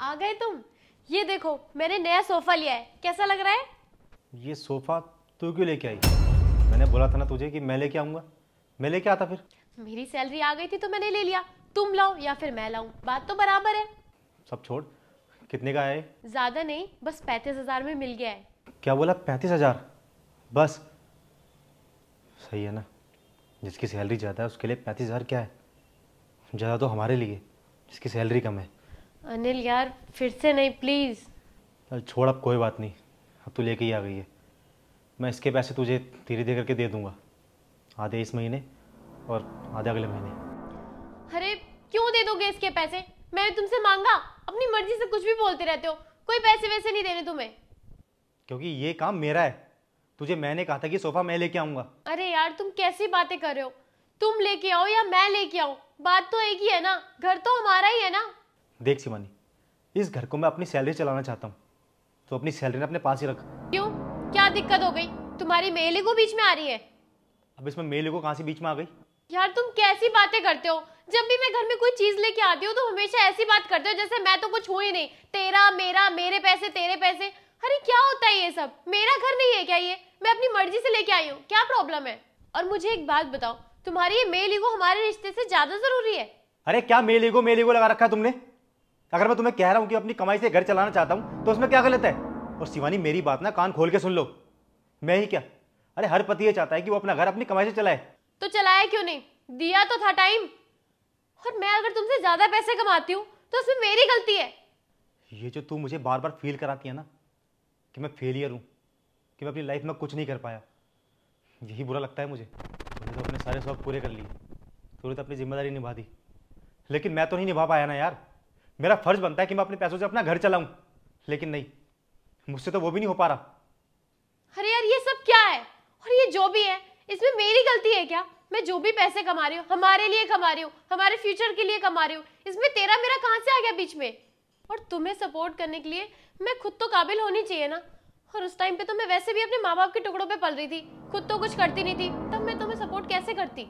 आ गए तुम ये देखो मैंने नया सोफा लिया है कैसा लग रहा है ये सोफा तू क्यों लेके आई मैंने बोला था ना तुझे कि मैं लेके आऊंगा मैं लेके आता फिर मेरी सैलरी आ गई थी तो मैंने ले लिया तुम लाओ या फिर मैं लाऊं बात तो बराबर है सब छोड़ कितने का है ज्यादा नहीं बस पैंतीस हजार में मिल गया है क्या बोला पैंतीस हजार बस सही है ना जिसकी सैलरी ज़्यादा है उसके लिए पैंतीस हज़ार क्या है ज़्यादा तो हमारे लिए जिसकी सैलरी कम है अनिल यार फिर से नहीं प्लीज़ अरे छोड़ अब कोई बात नहीं अब तू लेके ही आ गई है मैं इसके पैसे तुझे धीरे धीरे करके दे दूंगा आधे इस महीने और आधे अगले महीने अरे क्यों दे दोगे इसके पैसे मैंने तुमसे मांगा अपनी मर्जी से कुछ भी बोलते रहते हो कोई पैसे वैसे नहीं देने तुम्हें क्योंकि ये काम मेरा है तुझे मैंने कहा था कि सोफा मैं लेके आऊंगा अरे यार तुम कैसी बातें कर रहे हो तुम लेके आओ या मैं लेके आऊँ बात तो एक ही है ना घर तो हमारा ही है ना देख शिवानी इस घर को मैं अपनी सैलरी चलाना चाहता हूँ तो अपनी सैलरी अपने पास ही रख क्यों क्या दिक्कत हो गई तुम्हारी मेले को बीच में आ रही है अब इसमें मेले को कहाँ से बीच में आ गई यार तुम कैसी बातें करते हो जब भी मैं घर में कोई चीज लेके आती हूँ तो हमेशा ऐसी बात करते हो जैसे मैं तो कुछ हूँ ही नहीं तेरा मेरा मेरे पैसे तेरे पैसे अरे क्या होता है ये सब मेरा घर नहीं है क्या ये मैं अपनी मर्जी से लेके आई हूँ क्या प्रॉब्लम है और मुझे एक बात बताओ तुम्हारी ये मेल ईगो हमारे रिश्ते से ज्यादा जरूरी है अरे क्या मेल ईगो मेल ईगो लगा रखा है तुमने अगर मैं तुम्हें कह रहा हूँ कि अपनी कमाई से घर चलाना चाहता हूँ तो उसमें क्या गलत है और शिवानी मेरी बात ना कान खोल के सुन लो मैं ही क्या अरे हर पति ये चाहता है कि वो अपना घर अपनी कमाई से चलाए तो चलाया क्यों नहीं दिया तो था टाइम और मैं अगर तुमसे ज्यादा पैसे कमाती हूँ तो उसमें मेरी गलती है ये जो तू मुझे बार बार फील कराती है ना कि मैं फेलियर हूँ कि मैं अपनी लाइफ में कुछ नहीं कर पाया यही बुरा लगता है मुझे तूने तो अपने सारे शौक पूरे कर लिए तूने तो अपनी जिम्मेदारी निभा दी लेकिन मैं तो नहीं निभा पाया ना यार मेरा फर्ज बनता है कि मैं अपने पैसों से अपना घर चलाऊं लेकिन नहीं मुझसे तो वो भी नहीं हो पा रहा अरे यार ये सब क्या है और ये जो भी है इसमें मेरी गलती है क्या मैं जो भी पैसे कमा रही हूँ हमारे लिए कमा रही हूँ हमारे फ्यूचर के लिए कमा रही हूँ इसमें तेरा मेरा कहाँ से आ गया बीच में और तुम्हें सपोर्ट करने के लिए मैं खुद तो काबिल होनी चाहिए ना और उस टाइम पे तो मैं वैसे भी अपने माँ बाप के टुकड़ों पे पल रही थी खुद तो कुछ करती नहीं थी तब मैं तुम्हें सपोर्ट कैसे करती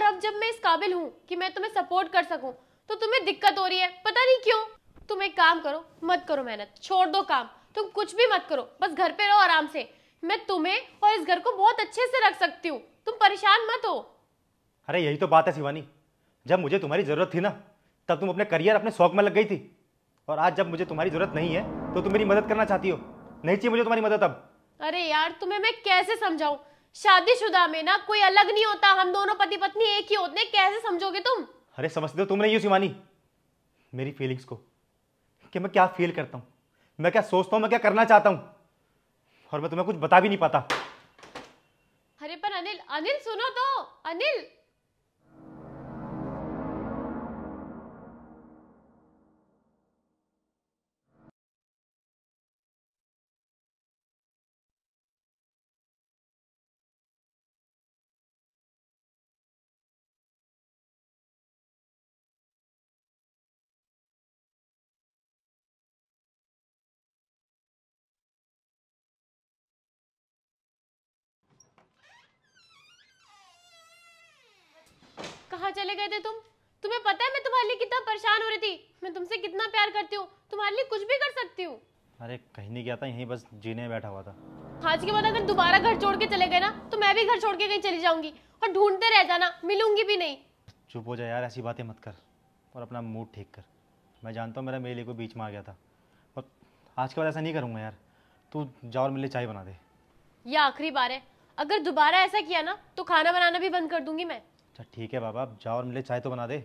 और अब जब मैं इस काबिल हूँ कि मैं तुम्हें सपोर्ट कर सकूँ तो तुम्हें दिक्कत हो रही है पता नहीं क्यों तुम एक काम करो मत करो मेहनत छोड़ दो काम तुम कुछ भी मत करो बस घर पे रहो आराम से मैं तुम्हें और इस घर को बहुत अच्छे से रख सकती हूँ तुम परेशान मत हो अरे यही तो बात है शिवानी जब मुझे तुम्हारी ज़रूरत थी ना तब तुम अपने करियर अपने शौक में लग गई थी और आज जब मुझे तुम्हारी ज़रूरत नहीं है तो तुम मेरी मदद करना चाहती हो नहीं चाहिए मुझे तुम्हारी मदद अब अरे यार तुम्हें मैं कैसे समझाऊं शादीशुदा में ना कोई अलग नहीं होता हम दोनों पति पत्नी एक ही होते कैसे समझोगे तुम अरे समझते हो तुमने नहीं सी मानी मेरी फीलिंग्स को कि मैं क्या फील करता हूँ मैं क्या सोचता हूँ मैं क्या करना चाहता हूँ और मैं तुम्हें कुछ बता भी नहीं पाता अरे पर अनिल अनिल सुनो तो अनिल चले गए थे तुम तुम्हें पता है मैं तुम्हारे लिए कितना परेशान हो रही थी मैं तुमसे कितना प्यार करती हूँ तुम्हारे लिए कुछ भी कर सकती हूँ अरे कहीं नहीं गया था यहीं बस जीने बैठा हुआ था आज के बाद अगर दोबारा घर छोड़ के चले गए ना तो मैं भी घर छोड़ के कहीं चली जाऊंगी और ढूंढते रह जाना मिलूंगी भी नहीं चुप हो जा यार ऐसी बातें मत कर और अपना मूड ठीक कर मैं जानता हूँ मेरा मेले को बीच में आ गया था और आज के बाद ऐसा नहीं करूँगा यार तू जा और मिले चाय बना दे ये आखिरी बार है अगर दोबारा ऐसा किया ना तो खाना बनाना भी बंद कर दूंगी मैं अच्छा ठीक है बाबा अब जाओ और मिले चाय तो बना दे